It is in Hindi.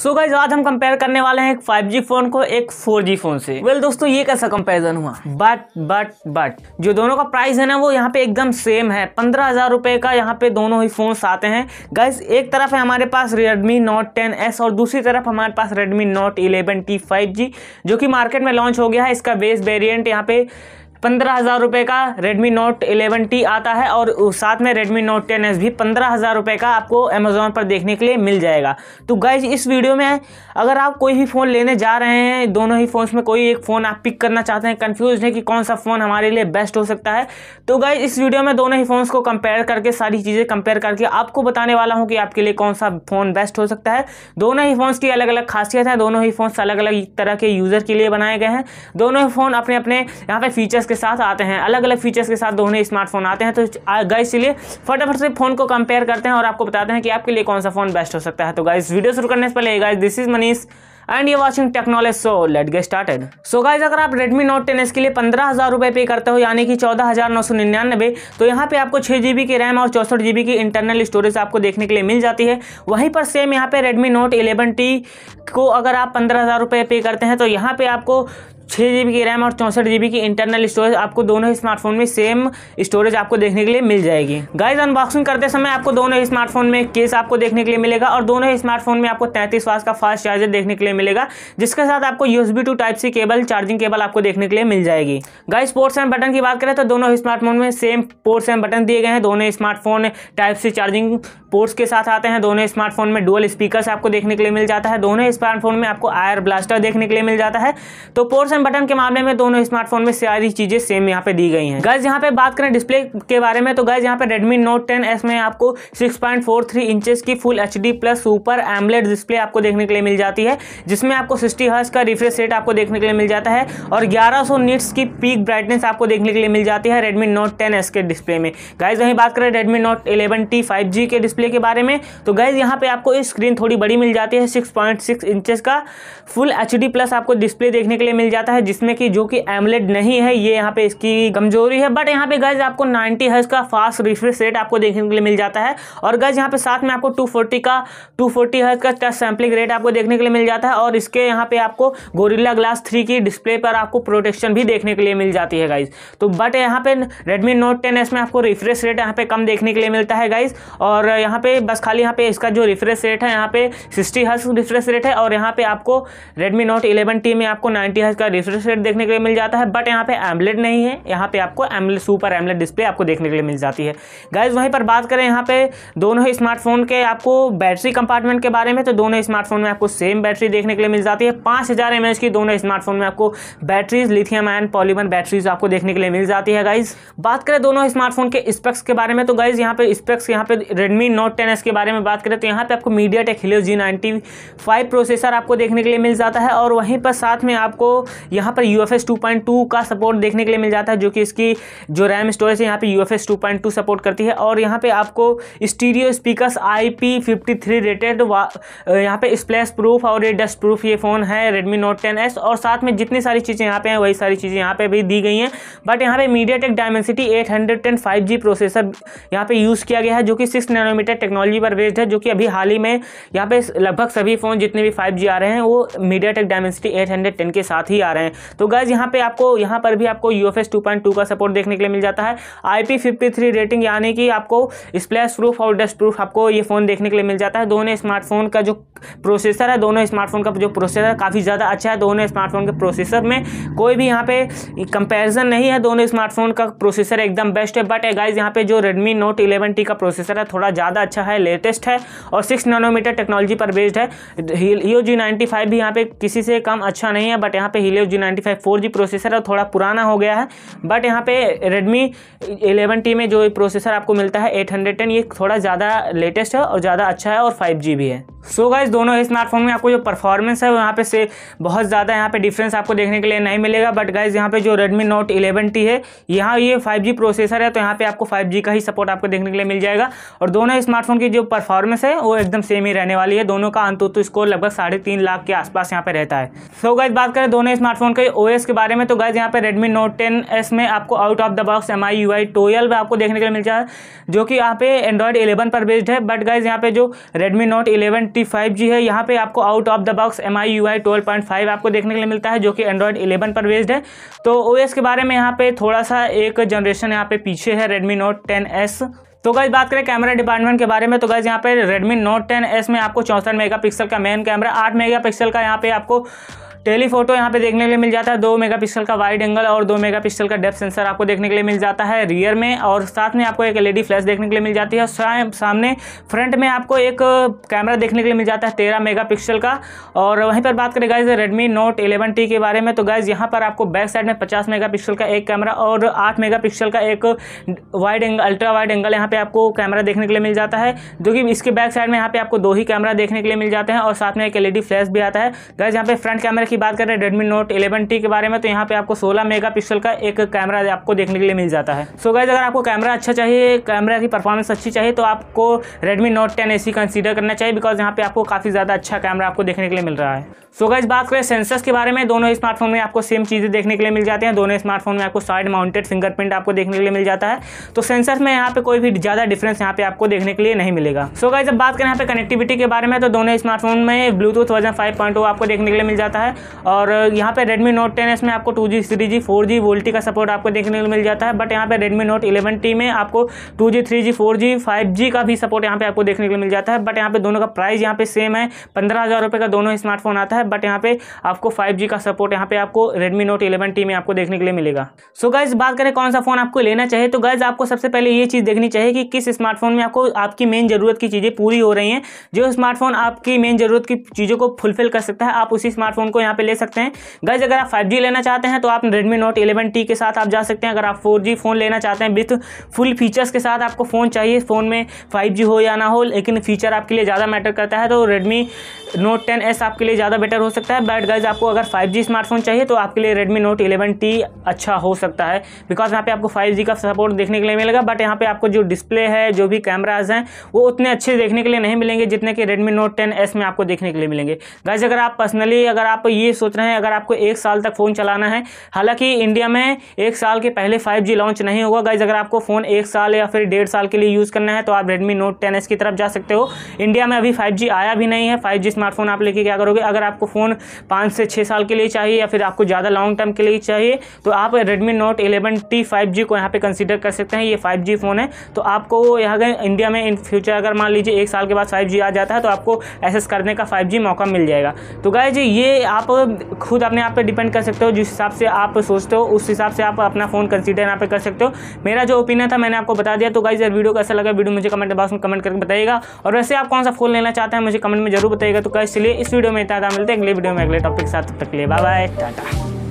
सो so गाइज आज हम कंपेयर करने वाले हैं एक 5G फोन को एक 4G फोन से वेल well, दोस्तों ये कैसा कंपैरिजन हुआ बट बट बट जो दोनों का प्राइस है ना वो यहाँ पे एकदम सेम है पंद्रह हजार रुपये का यहाँ पे दोनों ही फोन आते हैं गाइज एक तरफ है हमारे पास Redmi Note 10s और दूसरी तरफ हमारे पास Redmi Note 11T 5G जो कि मार्केट में लॉन्च हो गया है इसका बेस वेरियंट यहाँ पे पंद्रह हज़ार रुपये का रेडमी नोट एलेवन टी आता है और साथ में रेडमी नोट टेन एस भी पंद्रह हज़ार रुपये का आपको अमेज़ोन पर देखने के लिए मिल जाएगा तो गाइज इस वीडियो में अगर आप कोई भी फ़ोन लेने जा रहे हैं दोनों ही फ़ोन्स में कोई एक फ़ोन आप पिक करना चाहते हैं कन्फ्यूज है कि कौन सा फ़ोन हमारे लिए बेस्ट हो सकता है तो गाइज इस वीडियो में दोनों ही फ़ोन्स को कंपेयर करके सारी चीज़ें कंपेयर करके आपको बताने वाला हूँ कि आपके लिए कौन सा फ़ोन बेस्ट हो सकता है दोनों ही फ़ोन्स की अलग अलग खासियत है दोनों ही फ़ोन्स अलग अलग तरह के यूज़र के लिए बनाए गए हैं दोनों ही फ़ोन अपने अपने यहाँ पर फीचर्स के साथ आते हैं अलग अलग फीचर्स के साथ दोनों स्मार्टफोन आते हैं तो गाइस इसलिए फटाफट से फ़ोन को कंपेयर करते हैं और आपको बताते हैं कि आपके लिए कौन सा फ़ोन बेस्ट हो सकता है तो गाइस वीडियो शुरू करने से पहले guys this is Manish and you watching technology so let get started so guys अगर आप Redmi Note 10s के लिए पंद्रह हज़ार रुपये पे करते हो यानी कि चौदह हज़ार नौ सौ निन्यानवे तो यहाँ पे आपको छः जी की रैम और चौसठ जी की इंटरनल स्टोरेज आपको देखने के लिए मिल जाती है वहीं पर सेम यहाँ पे Redmi Note टी को अगर आप पंद्रह हज़ार रुपये पे करते हैं तो यहाँ पे आपको छः जी की रैम और चौंसठ जी की इंटरनल स्टोरेज आपको दोनों ही स्मार्टफोन में सेम स्टोरेज आपको देखने के लिए मिल जाएगी गाइज अनबॉक्सिंग करते समय आपको दोनों ही स्मार्टफोन में केस आपको देखने के लिए मिलेगा और दोनों ही स्मार्टफोन में आपको तैंतीस वास का फास्ट चार्जर देखने के लिए मिलेगा जिसके साथ आपको USB to type C cable charging cable आपको देखने के लिए मिल जाएगी गाइज पोर्ट्स एंड बटन की बात करें तो दोनों स्मार्टफोन में सेम पोर्ट्स एंड बटन दिए गए हैं दोनों smartphone type C charging ports के साथ आते हैं दोनों स्मार्टफोन में डुअल स्पीकर आपको देखने के लिए मिल जाता है दोनों स्मार्टफोन में आपको आयर ब्लास्टर देखने के लिए मिल जाता है तो पोर्ट्स फंक्शन बटन के मामले में दोनों स्मार्टफोन में सारी चीजें सेम यहाँ पे दी गई हैं गैस यहाँ पे बात करें डिस्प्ले के बारे में तो गैस यहाँ पे Redmi Note 10s में आपको 6.43 पॉइंट की full H D plus super AMOLED display आपको देखने के लिए मिल जाती है जिसमें आपको सिक्सटी हर्स का रिफ्रेश रेट आपको देखने के लिए मिल जाता है और ग्यारह सौ की पीक ब्राइटनेस आपको देखने के लिए मिल जाती है रेडमी नोट टेन के डिस्प्ले में गैस वहीं बात करें रेडमी नोट इलेवन टी के डिस्प्ले के बारे में तो गैस यहाँ पे आपको स्क्रीन थोड़ी बड़ी मिल जाती है सिक्स पॉइंट का फुल एच प्लस आपको डिस्प्ले देखने के लिए मिल जाता है जाता है जिसमें कि जो कि एमलेट नहीं है ये यहाँ पे इसकी कमजोरी है बट यहाँ पे गज आपको 90 हर्ज का फास्ट रिफ्रेश रेट आपको देखने के लिए मिल जाता है और गज यहाँ पे साथ में आपको 240 का 240 फोर्टी हर्ज का टच सैम्पलिंग रेट आपको देखने के लिए मिल जाता है और इसके यहाँ पे आपको गोरिल्ला ग्लास थ्री की डिस्प्ले पर आपको प्रोटेक्शन भी देखने के लिए मिल जाती है गाइज तो बट यहाँ पे रेडमी नोट टेन में आपको रिफ्रेश रेट यहाँ पे कम देखने के लिए मिलता है गाइज और यहाँ पे बस खाली यहाँ पे इसका जो रिफ्रेश रेट है यहाँ पे सिक्सटी हर्ज रिफ्रेश रेट है और यहाँ पे आपको रेडमी नोट इलेवन टी में आपको नाइनटी हर्ज का रिफ्रेश रेट देखने के लिए मिल जाता है बट यहाँ पे एमलेट नहीं है यहाँ पे आपको एमलेट सुपर एमलेट डिस्प्ले आपको देखने के लिए मिल जाती है गाइज वहीं पर बात करें यहाँ पे दोनों ही स्मार्टफोन के आपको बैटरी कंपार्टमेंट के बारे में तो दोनों स्मार्टफोन में आपको सेम बैटरी देखने के लिए मिल जाती है पाँच हज़ार की दोनों स्मार्टफोन में आपको batteries lithium and polymer batteries आपको देखने के लिए मिल जाती है गाइज बात करें दोनों स्मार्टफोन के स्पेक्स के बारे में तो गाइज यहाँ पे स्पेक्स यहाँ पे रेडमी नोट टेन के बारे में बात करें तो यहाँ पर आपको मीडिया टेक हिलो जी नाइन्टी प्रोसेसर आपको देखने के लिए मिल जाता है और वहीं पर साथ में आपको यहाँ पर यू एफ का सपोर्ट देखने के लिए मिल जाता है जो कि इसकी जो रैम स्टोरेज है यहाँ पे यू एफ सपोर्ट करती है और यहाँ पे आपको stereo speakers I P rated यहाँ पे स्प्लैश प्रूफ और ये डस्ट प्रूफ ये फ़ोन है रेडमी नोट टेन एस और साथ में जितनी सारी चीज़ें यहाँ पे हैं वही सारी चीज़ें यहाँ पर भी दी गई हैं बट यहाँ पर MediaTek Dimensity eight hundred ten five G processor यहाँ पर यूज़ किया गया है जो कि सिक्स नैनोमीटर टेक्नोलॉजी पर बेस्ड है जो कि अभी हाल ही में यहाँ पे लगभग सभी फ़ोन जितने भी फाइव जी आ रहे हैं वो MediaTek Dimensity eight hundred ten के साथ ही आ आ रहे हैं तो गैज यहाँ पे आपको यहाँ पर भी आपको U F S two point two का सपोर्ट देखने के लिए मिल जाता है I P fifty three rating यानी कि आपको स्प्लैश प्रूफ और डस्ट प्रूफ आपको ये फ़ोन देखने के लिए मिल जाता है दोनों स्मार्टफोन का जो प्रोसेसर है दोनों स्मार्टफोन का जो प्रोसेसर काफ़ी ज़्यादा अच्छा है दोनों स्मार्टफोन के प्रोसेसर में कोई भी यहाँ पे कंपैरिजन नहीं है दोनों स्मार्टफोन का प्रोसेसर एकदम बेस्ट है बट गाइज यहाँ पे जो रेडमी नोट इलेवन टी का प्रोसेसर है थोड़ा ज़्यादा अच्छा है लेटेस्ट है और सिक्स नैनोमीटर टेक्नोलॉजी पर बेस्ड है ही, ही, ही, ही, भी यहाँ पे किसी से कम अच्छा नहीं है बट यहाँ पे Helio F G ninety five four G processor है थोड़ा पुराना हो गया है बट यहाँ पे Redmi एलेवन टी में जो प्रोसेसर आपको मिलता है एट हंड्रेड टेन ये थोड़ा ज़्यादा लेटेस्ट है और ज़्यादा अच्छा है और फाइव जी भी है सो so गाइज दोनों ही स्मार्टफोन में आपको जो परफॉर्मेंस है वो यहाँ पे से बहुत ज़्यादा यहाँ पे डिफरेंस आपको देखने के लिए नहीं मिलेगा बट गाइज यहाँ पे जो Redmi Note 11T है यहाँ ये 5G प्रोसेसर है तो यहाँ पे आपको 5G का ही सपोर्ट आपको देखने के लिए मिल जाएगा और दोनों स्मार्टफोन की जो परफॉर्मेंस है वो एकदम सेम ही रहने वाली है दोनों का अंतुत्व स्कोर लगभग साढ़े तीन लाख के आसपास यहाँ पे रहता है सो so गाइज बात करें दोनों स्मार्टफोन के ओ के बारे में तो गाइज यहाँ पे रेडमी नोट टेन में आपको out of the box M I U I आपको देखने के लिए मिल जाएगा जो कि यहाँ पे एंड्रॉयड इलेवन पर बेस्ड है बट गाइज यहाँ पे जो Redmi note eleven five G है यहाँ पे आपको out of the box M I U I twelve point five आपको देखने के लिए मिलता है जो कि एंड्रॉयड इलेवन पर बेस्ड है तो ओ एस के बारे में यहाँ पे थोड़ा सा एक जनरेशन यहाँ पे पीछे है रेडमी नोट टेन एस तो गाइज़ बात करें कैमरा डिपार्टमेंट के बारे में तो गाइज़ यहाँ पे Redmi Note 10s में आपको चौंसठ मेगापिक्सल का मेन कैमरा 8 मेगापिक्सल का यहाँ पे आपको टेलीफोटो यहाँ पे देखने के लिए मिल जाता है दो मेगापिक्सल का वाइड एंगल और दो मेगापिक्सल का डेप्थ सेंसर आपको देखने के लिए मिल जाता है रियर में और साथ में आपको एक एलईडी फ्लैश देखने के लिए मिल जाती है और सामने फ्रंट में आपको एक कैमरा देखने के लिए मिल जाता है तेरह मेगा का और वहीं पर बात करें गाइज रेडमी नोट इलेवन के बारे में तो गाइज यहाँ पर आपको बैक साइड में पचास मेगा का एक कैमरा और आठ मेगा का एक wide angle ultra wide angle यहाँ पर आपको कैमरा देखने के लिए मिल जाता है जो कि इसके बैक साइड में यहाँ पे आपको दो ही कैमरा देखने के लिए मिल जाते हैं और साथ में एक एल फ्लैश भी आता है गाइज यहाँ पे फ्रंट कैमरे की बात करें रेडमी नोट इलेवन के बारे में तो यहाँ पे आपको सोलह मेगा का एक कैमरा आपको देखने के लिए मिल जाता है सो so गाइज अगर आपको कैमरा अच्छा चाहिए कैमरा की परफॉर्मेंस अच्छी चाहिए तो आपको Redmi note ten A consider करना चाहिए बिकॉज यहाँ पे आपको काफ़ी ज़्यादा अच्छा कैमरा आपको देखने के लिए मिल रहा है सो so गाइज बात करें सेंसर्स के बारे में दोनों स्मार्टफोन में आपको सेम चीज़ें देखने के लिए मिल जाती हैं दोनों स्मार्टफोन में आपको साइड माउंटेड फिंगरप्रिंट आपको देखने के लिए मिल जाता है तो सेंसर्स में यहाँ पे कोई भी ज़्यादा डिफरेंस यहाँ पे आपको देखने के लिए नहीं मिलेगा सो गाइज जब बात करें यहाँ पे कनेक्टिविटी के बारे में तो दोनों स्मार्टफोन में ब्लूटूथ वर्जन फाइव आपको देखने के लिए मिल जाता है और यहाँ पे Redmi Note 10s में आपको two G three G four G VoLTE का सपोर्ट आपको देखने को मिल जाता है बट यहाँ पे Redmi Note टी में आपको two G three G four G five G का भी सपोर्ट यहाँ पे आपको देखने को मिल जाता है बट यहाँ पे दोनों का प्राइस यहाँ पे सेम है पंद्रह हज़ार रुपये का दोनों स्मार्टफोन आता है बट यहाँ पे आपको फाइव जी का सपोर्ट यहाँ पे आपको रेडमी नोट इलेवन टी में आपको देखने के लिए मिलेगा सो so गाइज बात करें कौन सा फ़ोन आपको लेना चाहिए तो गाइज आपको सबसे पहले ये चीज़ देखनी चाहिए कि किस स्मार्टफोन में आपको आपकी मेन ज़रूरत की चीज़ें पूरी हो रही हैं जो स्मार्टफोन आपकी मेन ज़रूरत की चीज़ों को फुलफिल कर सकता है आप उसी स्मार्टफोन को यहाँ यहाँ पे ले सकते हैं गज अगर आप फाइव लेना चाहते हैं तो आप रेडमी नोट इलेवन के साथ आप जा सकते हैं अगर आप फोर फ़ोन लेना चाहते हैं विथ फुल फीचर्स के साथ आपको फ़ोन चाहिए फ़ोन में फाइव हो या ना हो लेकिन फीचर आपके लिए ज़्यादा मैटर करता है तो रेडमी नोट टेन एस आपके लिए ज़्यादा बेटर हो सकता है बट गाइज आपको अगर फाइव स्मार्टफोन चाहिए तो आपके लिए रेडमी नोट इलेवन टी अच्छा हो सकता है बिकॉज यहाँ पे आपको फाइव का सपोर्ट देखने के लिए मिलेगा बट यहाँ पे आपको जो डिस्प्ले है जो भी कैमराज हैं वो उतने अच्छे देखने के लिए नहीं मिलेंगे जितने कि रेडमी नोट टेन एस में आपको देखने के लिए मिलेंगे गाइज अगर आप पर्सनली अगर आप ये ये सोच रहे हैं अगर आपको एक साल तक फ़ोन चलाना है हालांकि इंडिया में एक साल के पहले फाइव लॉन्च नहीं होगा गाइज अगर आपको फ़ोन एक साल या फिर डेढ़ साल के लिए यूज़ करना है तो आप रेडमी नोट टेन की तरफ जा सकते हो इंडिया में अभी फाइव आया भी नहीं है फाइव स्मार्टफोन आप लेके क्या करोगे अगर आपको फ़ोन पाँच से छः साल के लिए चाहिए या फिर आपको ज़्यादा लॉन्ग टर्म के लिए चाहिए तो आप Redmi note eleven T five को यहाँ पे कंसिडर कर सकते हैं ये फाइव फ़ोन है तो आपको यहाँ इंडिया में इन फ्यूचर अगर मान लीजिए एक साल के बाद फाइव आ जाता है तो आपको एसेस करने का फाइव मौका मिल जाएगा तो गाय ये आप खुद अपने आप पर डिपेंड कर सकते हो जिस हिसाब से आप सोचते हो उस हिसाब से आप अपना फ़ोन कंसीडर यहाँ पे कर सकते हो मेरा जो ओपिनियन था मैंने आपको बता दिया तो गाइज यार वीडियो कैसा लगा वीडियो मुझे कमेंट बॉक्स में कमेंट करके बताइएगा और वैसे आप कौन सा फ़ोन लेना चाहते हैं मुझे कमेंट में जरूर बताइएगा तो गाइज इसलिए इस वीडियो में इतना मिलते हैं अगले वीडियो में अगले टॉपिक के साथ तक लिए बाय बाय टाटा